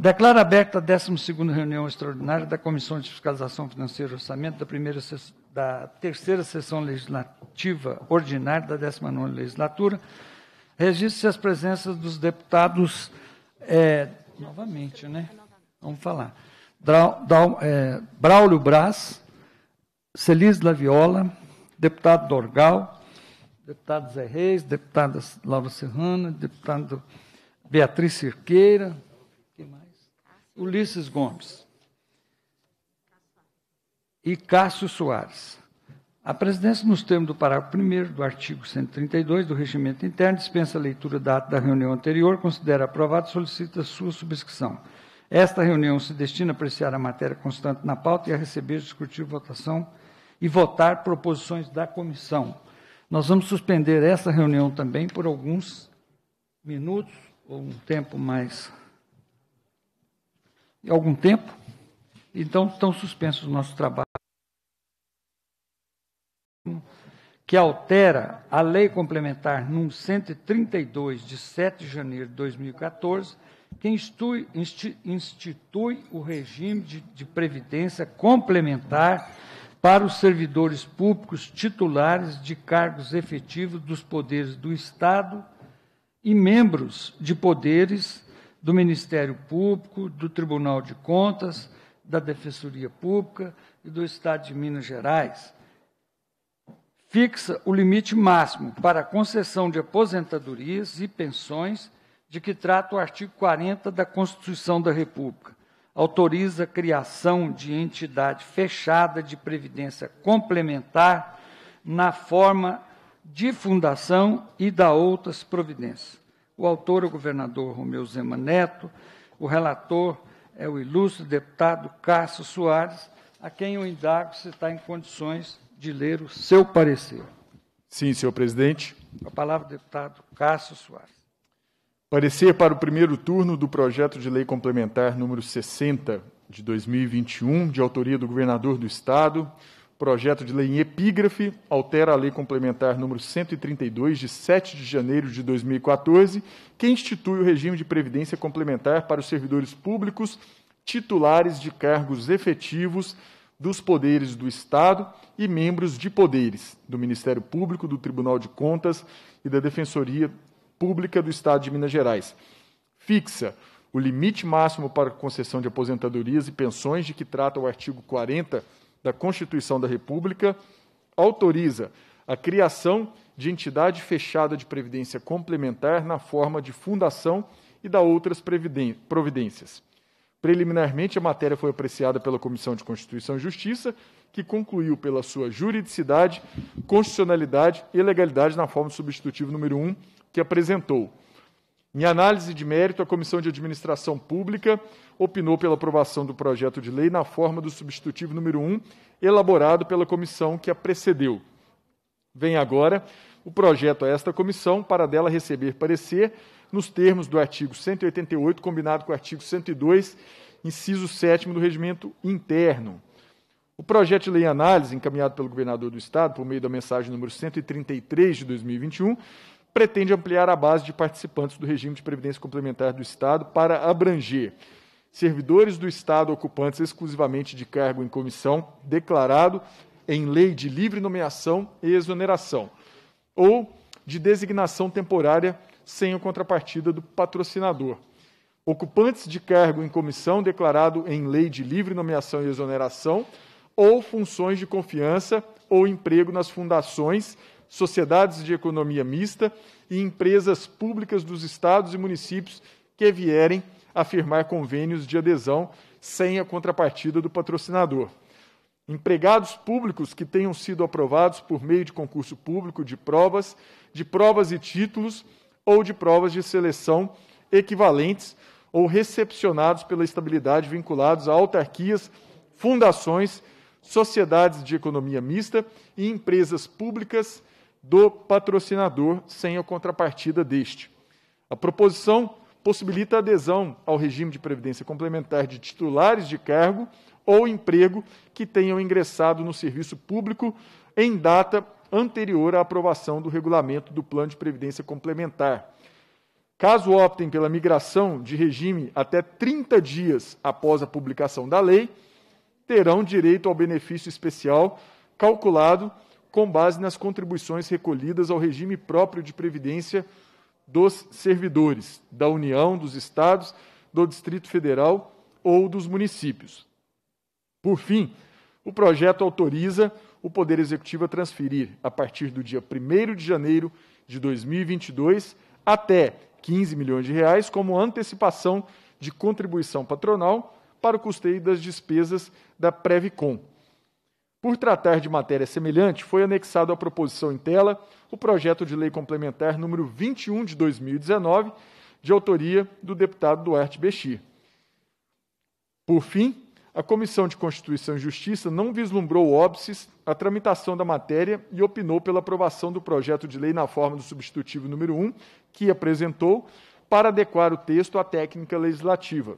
Declara aberta a 12 reunião extraordinária da Comissão de Fiscalização Financeira e Orçamento da, primeira, da terceira sessão legislativa ordinária da 19 legislatura. Registre-se as presenças dos deputados, é, novamente, né? Vamos falar. é, Braulio Braz, Celise Laviola, deputado Dorgal, deputado Zé Reis, deputada Laura Serrana, deputado Beatriz Cirqueira, Ulisses Gomes e Cássio Soares. A presidência, nos termos do parágrafo 1 do artigo 132 do Regimento Interno, dispensa a leitura da ata da reunião anterior, considera aprovada e solicita sua subscrição. Esta reunião se destina a apreciar a matéria constante na pauta e a receber, discutir, votação e votar proposições da comissão. Nós vamos suspender essa reunião também por alguns minutos ou um tempo mais algum tempo, então estão suspensos nossos trabalhos que altera a Lei Complementar no 132 de 7 de janeiro de 2014, que institui, institui o regime de, de previdência complementar para os servidores públicos titulares de cargos efetivos dos poderes do Estado e membros de poderes do Ministério Público, do Tribunal de Contas, da Defensoria Pública e do Estado de Minas Gerais. Fixa o limite máximo para a concessão de aposentadorias e pensões de que trata o artigo 40 da Constituição da República. Autoriza a criação de entidade fechada de previdência complementar na forma de fundação e da outras providências. O autor é o governador Romeu Zema Neto, o relator é o ilustre deputado Cássio Soares, a quem eu indago se está em condições de ler o seu parecer. Sim, senhor presidente. A palavra, deputado Cássio Soares. Parecer para o primeiro turno do projeto de lei complementar número 60 de 2021, de autoria do governador do Estado, projeto de lei em epígrafe altera a Lei Complementar número 132, de 7 de janeiro de 2014, que institui o regime de previdência complementar para os servidores públicos titulares de cargos efetivos dos poderes do Estado e membros de poderes do Ministério Público, do Tribunal de Contas e da Defensoria Pública do Estado de Minas Gerais. Fixa o limite máximo para concessão de aposentadorias e pensões de que trata o artigo 40 da Constituição da República, autoriza a criação de entidade fechada de previdência complementar na forma de fundação e da outras providências. Preliminarmente, a matéria foi apreciada pela Comissão de Constituição e Justiça, que concluiu pela sua juridicidade, constitucionalidade e legalidade na forma substitutiva número 1, que apresentou em análise de mérito, a Comissão de Administração Pública opinou pela aprovação do projeto de lei na forma do substitutivo número 1, elaborado pela comissão que a precedeu. Vem agora o projeto a esta comissão para dela receber parecer nos termos do artigo 188, combinado com o artigo 102, inciso 7 do regimento interno. O projeto de lei em análise, encaminhado pelo governador do Estado, por meio da mensagem número 133 de 2021, pretende ampliar a base de participantes do regime de previdência complementar do Estado para abranger servidores do Estado ocupantes exclusivamente de cargo em comissão declarado em lei de livre nomeação e exoneração, ou de designação temporária sem a contrapartida do patrocinador. Ocupantes de cargo em comissão declarado em lei de livre nomeação e exoneração, ou funções de confiança ou emprego nas fundações sociedades de economia mista e empresas públicas dos estados e municípios que vierem a firmar convênios de adesão sem a contrapartida do patrocinador. Empregados públicos que tenham sido aprovados por meio de concurso público de provas, de provas e títulos ou de provas de seleção equivalentes ou recepcionados pela estabilidade vinculados a autarquias, fundações, sociedades de economia mista e empresas públicas do patrocinador sem a contrapartida deste. A proposição possibilita a adesão ao regime de previdência complementar de titulares de cargo ou emprego que tenham ingressado no serviço público em data anterior à aprovação do regulamento do plano de previdência complementar. Caso optem pela migração de regime até 30 dias após a publicação da lei, terão direito ao benefício especial calculado com base nas contribuições recolhidas ao regime próprio de previdência dos servidores da União, dos Estados, do Distrito Federal ou dos municípios. Por fim, o projeto autoriza o Poder Executivo a transferir, a partir do dia 1 de janeiro de 2022, até 15 milhões de reais como antecipação de contribuição patronal para o custeio das despesas da Previcom por tratar de matéria semelhante, foi anexado à proposição em tela o projeto de lei complementar número 21 de 2019, de autoria do deputado Duarte Bechir. Por fim, a Comissão de Constituição e Justiça não vislumbrou óbices à tramitação da matéria e opinou pela aprovação do projeto de lei na forma do substitutivo número 1, que apresentou, para adequar o texto à técnica legislativa.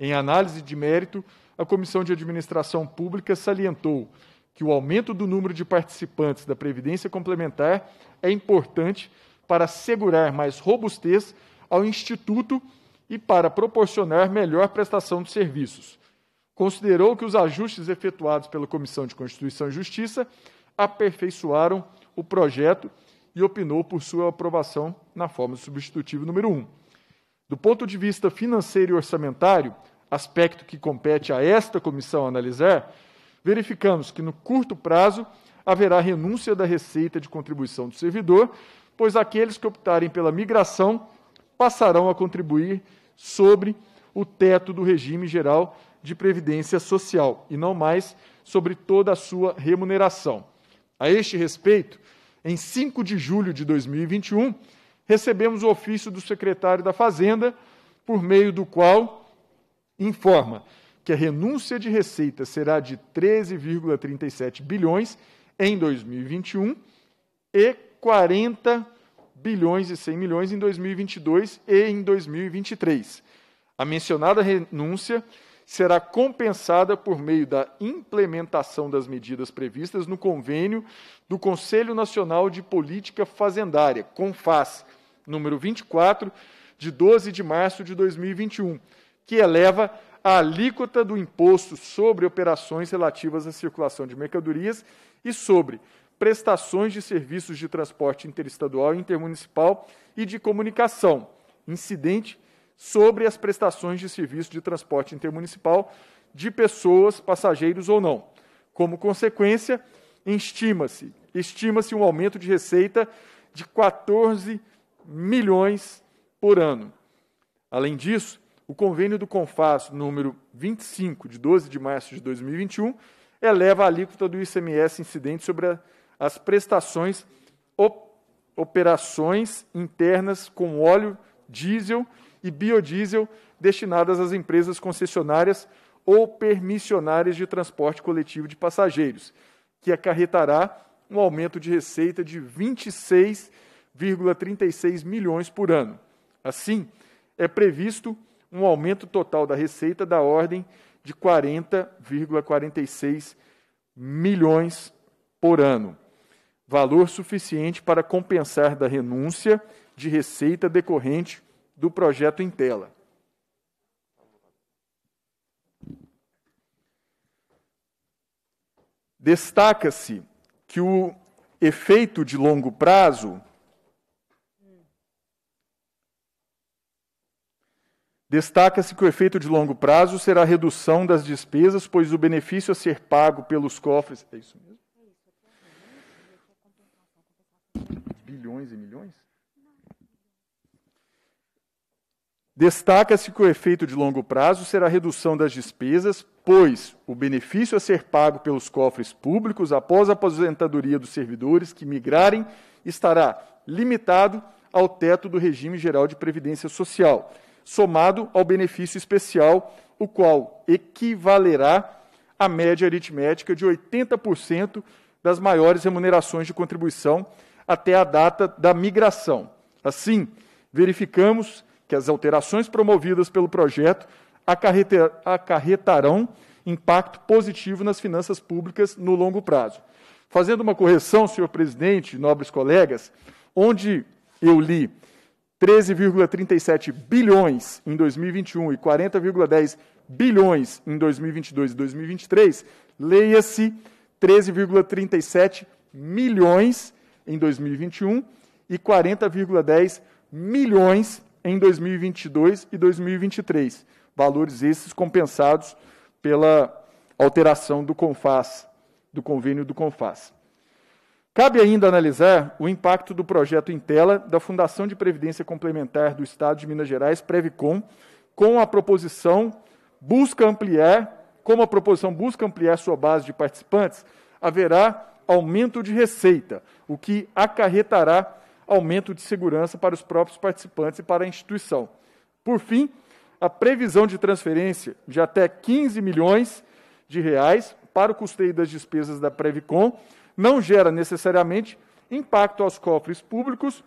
Em análise de mérito, a Comissão de Administração Pública salientou que o aumento do número de participantes da Previdência Complementar é importante para assegurar mais robustez ao Instituto e para proporcionar melhor prestação de serviços. Considerou que os ajustes efetuados pela Comissão de Constituição e Justiça aperfeiçoaram o projeto e opinou por sua aprovação na forma substitutiva número 1. Do ponto de vista financeiro e orçamentário, aspecto que compete a esta comissão analisar, verificamos que no curto prazo haverá renúncia da receita de contribuição do servidor, pois aqueles que optarem pela migração passarão a contribuir sobre o teto do regime geral de previdência social e não mais sobre toda a sua remuneração. A este respeito, em 5 de julho de 2021, recebemos o ofício do secretário da Fazenda, por meio do qual informa que a renúncia de receita será de 13,37 bilhões em 2021 e 40 bilhões e 100 milhões em 2022 e em 2023. A mencionada renúncia será compensada por meio da implementação das medidas previstas no convênio do Conselho Nacional de Política Fazendária, CONFAS, número 24, de 12 de março de 2021, que eleva a alíquota do imposto sobre operações relativas à circulação de mercadorias e sobre prestações de serviços de transporte interestadual intermunicipal e de comunicação, incidente sobre as prestações de serviços de transporte intermunicipal de pessoas, passageiros ou não. Como consequência, estima-se estima-se um aumento de receita de 14 milhões por ano. Além disso, o convênio do CONFAS número 25, de 12 de março de 2021, eleva a alíquota do ICMS incidente sobre a, as prestações op, operações internas com óleo diesel e biodiesel destinadas às empresas concessionárias ou permissionárias de transporte coletivo de passageiros, que acarretará um aumento de receita de 26,36 milhões por ano. Assim, é previsto um aumento total da receita da ordem de 40,46 milhões por ano, valor suficiente para compensar da renúncia de receita decorrente do projeto em tela. Destaca-se que o efeito de longo prazo Destaca-se que o efeito de longo prazo será a redução das despesas, pois o benefício a ser pago pelos cofres. É isso mesmo? Bilhões e milhões? Destaca-se que o efeito de longo prazo será a redução das despesas, pois o benefício a ser pago pelos cofres públicos após a aposentadoria dos servidores que migrarem estará limitado ao teto do regime geral de previdência social somado ao benefício especial, o qual equivalerá à média aritmética de 80% das maiores remunerações de contribuição até a data da migração. Assim, verificamos que as alterações promovidas pelo projeto acarretarão impacto positivo nas finanças públicas no longo prazo. Fazendo uma correção, senhor presidente, nobres colegas, onde eu li 13,37 bilhões em 2021 e 40,10 bilhões em 2022 e 2023, leia-se 13,37 milhões em 2021 e 40,10 milhões em 2022 e 2023. Valores esses compensados pela alteração do CONFAS, do convênio do CONFAS. Cabe ainda analisar o impacto do projeto em tela da Fundação de Previdência Complementar do Estado de Minas Gerais, Previcom, com a proposição busca ampliar, como a proposição busca ampliar sua base de participantes, haverá aumento de receita, o que acarretará aumento de segurança para os próprios participantes e para a instituição. Por fim, a previsão de transferência de até 15 milhões de reais para o custeio das despesas da Previcom não gera necessariamente impacto aos cofres públicos,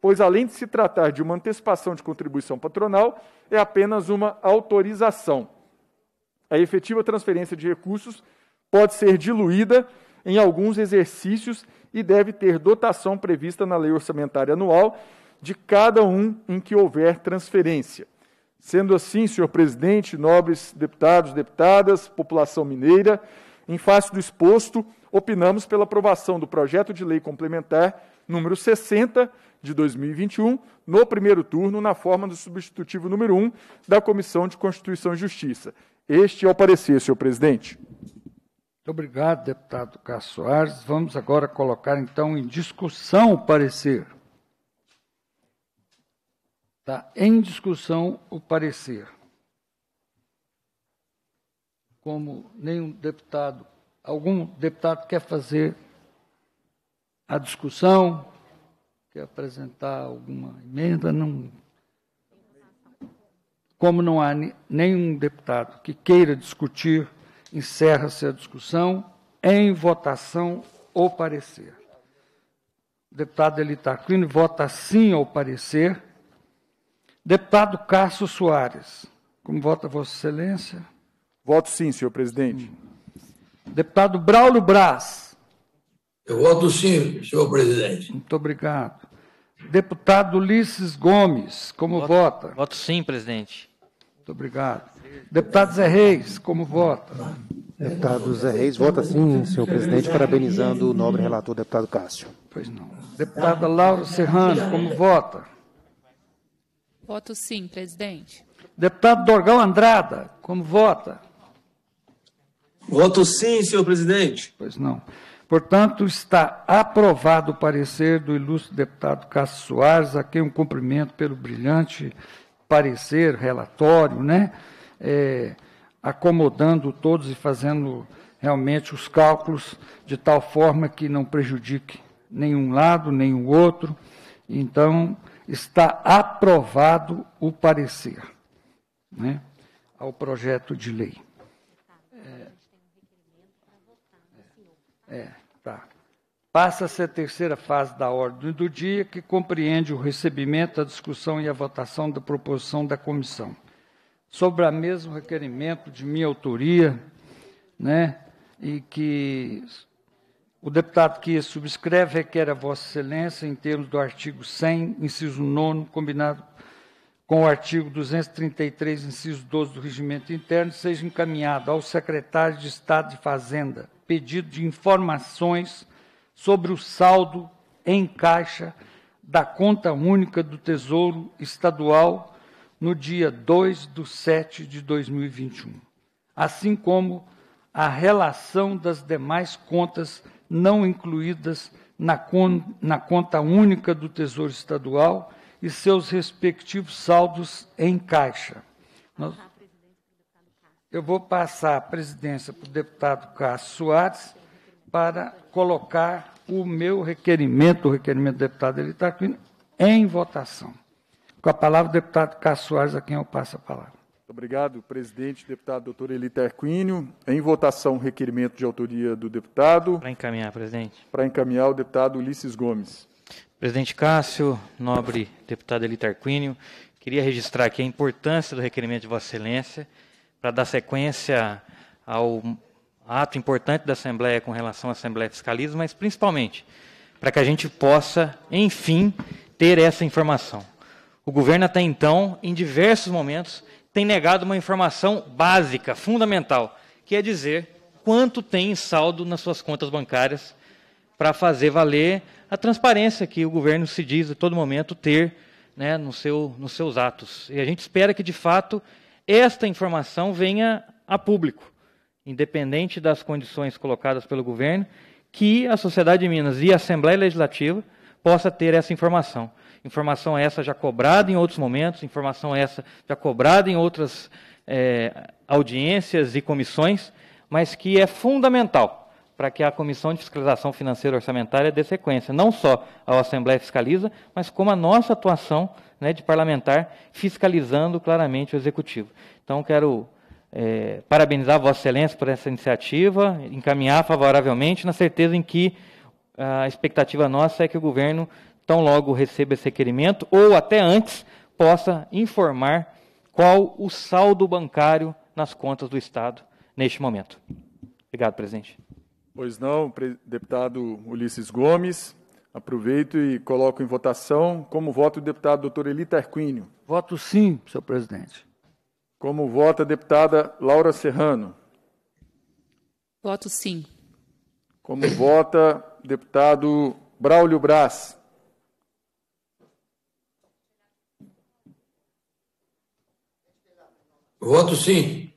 pois além de se tratar de uma antecipação de contribuição patronal, é apenas uma autorização. A efetiva transferência de recursos pode ser diluída em alguns exercícios e deve ter dotação prevista na lei orçamentária anual de cada um em que houver transferência. Sendo assim, senhor presidente, nobres deputados, deputadas, população mineira, em face do exposto, opinamos pela aprovação do projeto de lei complementar número 60 de 2021, no primeiro turno, na forma do substitutivo número 1 da Comissão de Constituição e Justiça. Este é o parecer, senhor presidente. Muito obrigado, deputado Cássio Soares. Vamos agora colocar, então, em discussão o parecer. Está em discussão o parecer como nenhum deputado, algum deputado quer fazer a discussão, quer apresentar alguma emenda, não. Como não há nenhum deputado que queira discutir, encerra-se a discussão em votação ou parecer. O deputado Elitacrino vota sim ao parecer. Deputado Cássio Soares, como vota Vossa Excelência? Voto sim, senhor presidente. Deputado Braulio Braz. Eu voto sim, senhor presidente. Muito obrigado. Deputado Ulisses Gomes, como voto, vota? Voto sim, presidente. Muito obrigado. Deputado Zé Reis, como vota? Deputado Zé Reis, vota sim, senhor presidente, parabenizando o nobre relator, deputado Cássio. Pois não. Deputada Laura Serrano, como vota? Voto sim, presidente. Deputado Dorgão Andrada, como vota? Voto sim, senhor presidente. Pois não. Portanto, está aprovado o parecer do ilustre deputado Cássio Soares, a quem um cumprimento pelo brilhante parecer, relatório, né? É, acomodando todos e fazendo realmente os cálculos de tal forma que não prejudique nenhum lado, nenhum outro. Então, está aprovado o parecer né, ao projeto de lei. É, tá. Passa-se a terceira fase da ordem do dia, que compreende o recebimento, a discussão e a votação da proposição da comissão. Sobre a mesma requerimento de minha autoria, né, e que o deputado que subscreve requer a Vossa Excelência, em termos do artigo 100, inciso 9, combinado com o artigo 233, inciso 12 do Regimento Interno, seja encaminhado ao secretário de Estado de Fazenda pedido de informações sobre o saldo em caixa da Conta Única do Tesouro Estadual no dia 2 de 7 de 2021, assim como a relação das demais contas não incluídas na, con na Conta Única do Tesouro Estadual e seus respectivos saldos em caixa. Nós... Eu vou passar a presidência para o deputado Cássio Soares para colocar o meu requerimento, o requerimento do deputado Elitaquino, em votação. Com a palavra o deputado Cássio Soares, a quem eu passo a palavra. Muito obrigado, presidente, deputado doutor Elita Arquínio. Em votação, requerimento de autoria do deputado. Para encaminhar, presidente. Para encaminhar, o deputado Ulisses Gomes. Presidente Cássio, nobre deputado Elita Arquínio, queria registrar aqui a importância do requerimento de Vossa Excelência para dar sequência ao ato importante da Assembleia com relação à Assembleia Fiscaliza, mas principalmente para que a gente possa, enfim, ter essa informação. O governo até então, em diversos momentos, tem negado uma informação básica, fundamental, que é dizer quanto tem em saldo nas suas contas bancárias para fazer valer a transparência que o governo se diz a todo momento ter né, no seu, nos seus atos. E a gente espera que, de fato, esta informação venha a público, independente das condições colocadas pelo governo, que a sociedade de Minas e a Assembleia Legislativa possa ter essa informação. Informação essa já cobrada em outros momentos, informação essa já cobrada em outras é, audiências e comissões, mas que é fundamental para que a Comissão de Fiscalização Financeira Orçamentária dê sequência, não só à Assembleia Fiscaliza, mas como a nossa atuação né, de parlamentar fiscalizando claramente o Executivo. Então, quero é, parabenizar Vossa Excelência por essa iniciativa, encaminhar favoravelmente, na certeza em que a expectativa nossa é que o governo, tão logo receba esse requerimento, ou até antes, possa informar qual o saldo bancário nas contas do Estado neste momento. Obrigado, presidente. Pois não, deputado Ulisses Gomes. Aproveito e coloco em votação como voto o deputado doutor Elita Arquínio. Voto sim, senhor presidente. Como vota a deputada Laura Serrano. Voto sim. Como vota deputado Braulio Brás? Voto sim.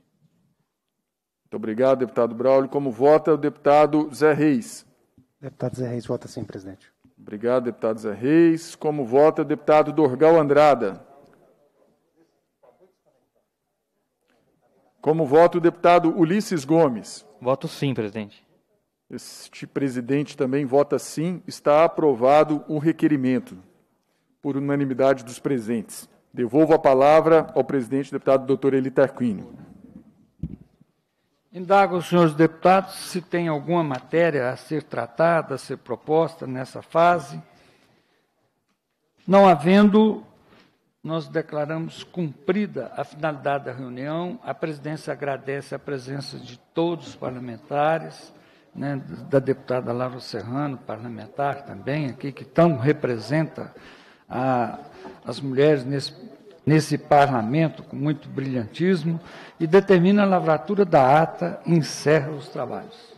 Muito obrigado, deputado Braulio. Como vota o deputado Zé Reis? Deputado Zé Reis vota sim, presidente. Obrigado, deputado Zé Reis. Como vota o deputado Dorgal Andrada? Como vota o deputado Ulisses Gomes? Voto sim, presidente. Este presidente também vota sim. Está aprovado o requerimento, por unanimidade dos presentes. Devolvo a palavra ao presidente, deputado doutor Eli Tarquínio. Indago os senhores deputados se tem alguma matéria a ser tratada, a ser proposta nessa fase. Não havendo, nós declaramos cumprida a finalidade da reunião. A presidência agradece a presença de todos os parlamentares, né, da deputada Laura Serrano, parlamentar também aqui, que tão representa a, as mulheres nesse nesse parlamento com muito brilhantismo e determina a lavratura da ata e encerra os trabalhos.